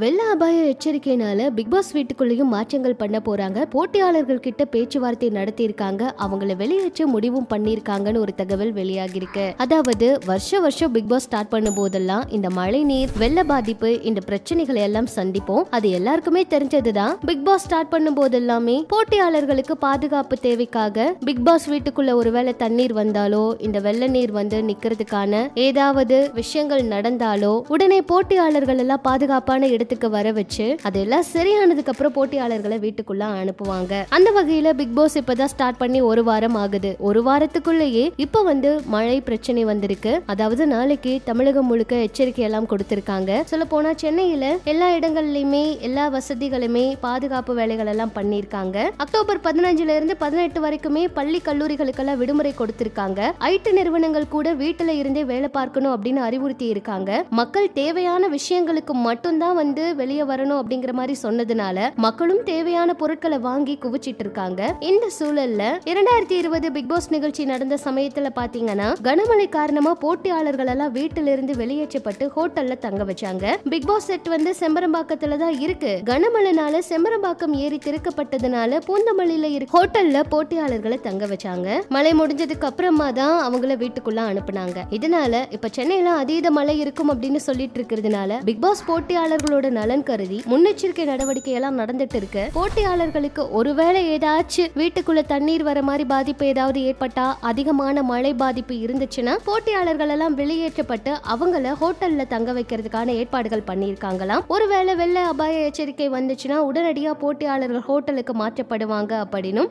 வெள்ள அபாய எச்சரிக்கையினால big pass வீட்டுக்குள்ளேயும் மாற்றங்கள் பண்ண போறாங்க போட்டியாளர்கள் கிட்ட பேச்சுவார்த்தை நடத்தியிருக்காங்க அவங்கள வெளியேற்ற முடிவும் பண்ணியிருக்காங்கன்னு ஒரு தகவல் வெளியாகிருக்கு அதாவது வருஷ வருஷம் பிக் பாஸ் ஸ்டார்ட் பண்ணும் போதெல்லாம் இந்த மழை நீர் வெள்ள பாதிப்பு இந்த பிரச்சனைகளை எல்லாம் சந்திப்போம் அது எல்லாருக்குமே தெரிஞ்சதுதான் பிக் பாஸ் ஸ்டார்ட் பண்ணும் எல்லாமே போட்டியாளர்களுக்கு பாதுகாப்பு தேவைக்காக பிக் பாஸ் வீட்டுக்குள்ள ஒருவேளை தண்ணீர் வந்தாலோ இந்த வெள்ள நீர் வந்து நிக்கிறதுக்கான ஏதாவது விஷயங்கள் நடந்தாலோ உடனே போட்டியாளர்கள் எல்லாம் பாதுகாப்பான இடத்துக்கு வர வச்சு அதெல்லாம் சரியானதுக்கு அப்புறம் போட்டியாளர்களை வீட்டுக்குள்ள அனுப்புவாங்க அந்த வகையில பிக் பாஸ் இப்பதான் ஸ்டார்ட் பண்ணி ஒரு வாரம் ஆகுது ஒரு வாரத்துக்குள்ளேயே இப்ப வந்து மழை பிரச்சனை வந்திருக்கு அதாவது நாளைக்கு தமிழகம் முழுக்க எச்சரிக்கை எல்லாம் கொடுத்திருக்காங்க சொல்ல போனா சென்னையில எல்லா இடங்கள்லயுமே எல்லா வசதிகளுமே பாதுகாப்பு வேலைகள் எல்லாம் பண்ணிருக்காங்க அக்டோபர் பதினஞ்சுல இருந்து பதினெட்டு வரைக்குமே பள்ளி கல்லூரிகளுக்கெல்லாம் விடுமுறை கொடுத்திருக்காங்க ஐடி நிறுவனங்கள் கூட வீட்டுல இருந்தே வேலை பார்க்கணும் அப்படின்னு அறிவுறுத்தி இருக்காங்க மக்கள் தேவையான விஷயங்களுக்கு மட்டும்தான் வந்து வெளியே வரணும் அப்படிங்கிற மாதிரி சொன்னதுனால மக்களும் தேவையான பொருட்களை வாங்கி குவிச்சிட்டு இருக்காங்க இந்த சூழல்ல இரண்டாயிரத்தி இருபது பிக் பாஸ் நிகழ்ச்சி நடந்த சமயத்துல பாத்தீங்கன்னா கனமழை காரணமா போட்டியாளர்கள் எல்லாம் வீட்டுல இருந்து வெளியேற்றப்பட்டு ஹோட்டல்ல தங்க வச்சாங்க பிக் பாஸ் செட் வந்து செம்பரம்பாக்கத்துல தான் இருக்கு கனமழைனால செம்பரம்பாக்கம் ஏறி திறக்கப்பட்டதுனால பூந்தமல்லியில இருக்கு ஹோட்டல்ல போட்டியாளர்களை தங்க வச்சாங்க மழை முடிஞ்சதுக்கு அப்புறமா தான் அவங்கள வீட்டுக்குள்ள அனுப்புனாங்க இதனால இப்ப சென்னையில அதீத மழை இருக்கும் அப்படின்னு சொல்லிட்டு இருக்கிறதுனால பிக் பாஸ் போட்டியாளர்கள் பொதுமக்களோட நலன் கருதி முன்னெச்சரிக்கை நடவடிக்கை எல்லாம் நடந்துட்டு இருக்கு போட்டியாளர்களுக்கு ஒருவேளை ஏதாச்சும் வீட்டுக்குள்ள தண்ணீர் வர மாதிரி பாதிப்பு ஏதாவது ஏற்பட்டா அதிகமான மழை பாதிப்பு இருந்துச்சுன்னா போட்டியாளர்கள் எல்லாம் வெளியேற்றப்பட்டு அவங்கள ஹோட்டல்ல தங்க வைக்கிறதுக்கான ஏற்பாடுகள் பண்ணியிருக்காங்களாம் ஒருவேளை வெள்ள அபாய எச்சரிக்கை வந்துச்சுன்னா உடனடியா போட்டியாளர்கள் ஹோட்டலுக்கு மாற்றப்படுவாங்க அப்படின்னும்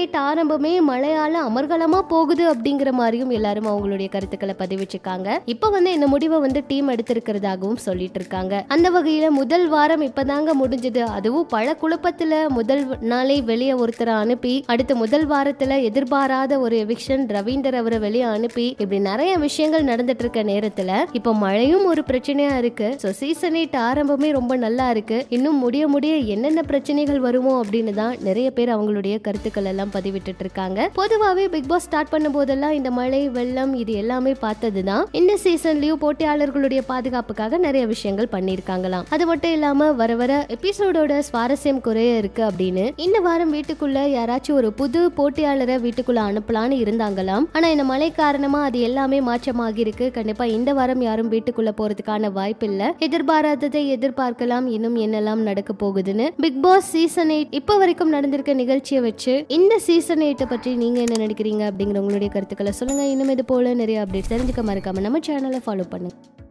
எயிட் ஆரம்பமே மழையால அமர்கலமா போகுது அப்படிங்கிற மாதிரியும் எல்லாரும் அவங்களுடைய கருத்துக்களை பதிவிச்சிருக்காங்க இப்ப வந்து இந்த முடிவை வந்து டீம் எடுத்திருக்கிறதாகவும் சொல்லிட்டு இருக்காங்க அந்த வகையில் போட்டியில் முதல் வாரம் இப்போ தாங்க முடிஞ்சது அதுவும் பல குழப்பத்தில் முதல் நாளே வெளியே ஒருத்தரை அனுப்பி அடுத்த முதல் வாரத்தில் எதிர்பாராத ஒரு எவிக்ஷன் ரவீந்தர் அவரை வெளியே அனுப்பி இப்படி நிறைய விஷயங்கள் நடந்துட்டு இருக்க நேரத்தில் இப்போ மழையும் ஒரு பிரச்சனையா இருக்கு ஸோ சீசன் ஆரம்பமே ரொம்ப நல்லா இருக்கு இன்னும் முடிய முடிய என்னென்ன பிரச்சனைகள் வருமோ அப்படின்னு தான் நிறைய பேர் அவங்களுடைய கருத்துக்கள் எல்லாம் பதிவிட்டு இருக்காங்க பொதுவாகவே பிக் பாஸ் ஸ்டார்ட் பண்ணும் போதெல்லாம் இந்த மழை வெள்ளம் இது எல்லாமே பார்த்தது தான் இந்த சீசன்லயும் போட்டியாளர்களுடைய பாதுகாப்புக்காக நிறைய விஷயங்கள் பண்ணியிருக்காங்களாம் அது மட்டும் இல்லாமல் வர வர எபிசோடோட சுவாரஸ்யம் குறைய இருக்கு அப்படின்னு இந்த வாரம் வீட்டுக்குள்ள யாராச்சும் ஒரு புது போட்டியாளரை வீட்டுக்குள்ள அனுப்பலான்னு இருந்தாங்களாம் ஆனா இந்த மழை காரணமா அது எல்லாமே மாற்றமாகி இருக்கு கண்டிப்பா இந்த வாரம் யாரும் வீட்டுக்குள்ள போறதுக்கான வாய்ப்பு இல்ல எதிர்பாராததை எதிர்பார்க்கலாம் இன்னும் என்னெல்லாம் நடக்க போகுதுன்னு பிக் பாஸ் சீசன் எயிட் இப்போ வரைக்கும் நடந்திருக்க நிகழ்ச்சியை வச்சு இந்த சீசன் எயிட்ட பற்றி நீங்க என்ன நினைக்கிறீங்க அப்படிங்கிற உங்களுடைய கருத்துக்களை சொல்லுங்க இன்னும் இது போல நிறைய அப்டேட் தெரிஞ்சுக்க மறக்காம நம்ம சேனலை ஃபாலோ பண்ணுங்க